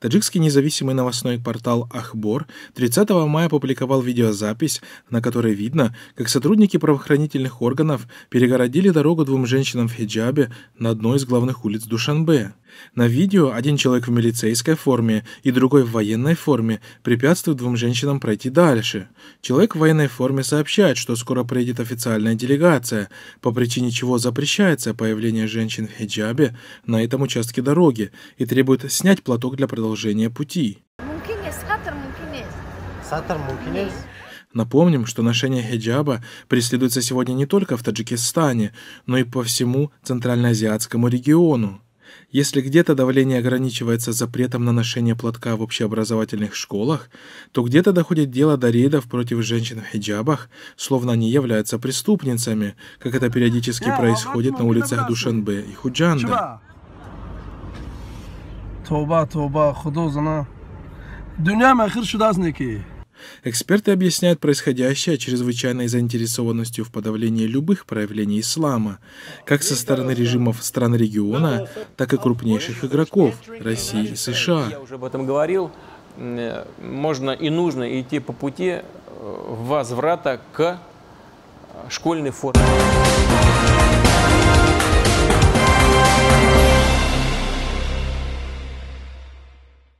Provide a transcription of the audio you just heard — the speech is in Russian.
Таджикский независимый новостной портал «Ахбор» 30 мая опубликовал видеозапись, на которой видно, как сотрудники правоохранительных органов перегородили дорогу двум женщинам в хиджабе на одной из главных улиц Душанбе. На видео один человек в милицейской форме и другой в военной форме препятствуют двум женщинам пройти дальше. Человек в военной форме сообщает, что скоро приедет официальная делегация, по причине чего запрещается появление женщин в хиджабе на этом участке дороги и требует снять платок для продолжения пути. Напомним, что ношение хиджаба преследуется сегодня не только в Таджикистане, но и по всему Центральноазиатскому региону. Если где-то давление ограничивается запретом на ношение платка в общеобразовательных школах, то где-то доходит дело до рейдов против женщин в хиджабах, словно они являются преступницами, как это периодически происходит на улицах Душанбе и Худжанда. Тоба, тоба, худозана. Дюня махир Эксперты объясняют происходящее чрезвычайной заинтересованностью в подавлении любых проявлений ислама, как со стороны режимов стран региона, так и крупнейших игроков – России и США. Я уже об этом говорил. Э, можно и нужно идти по пути э, возврата к э, школьной форме.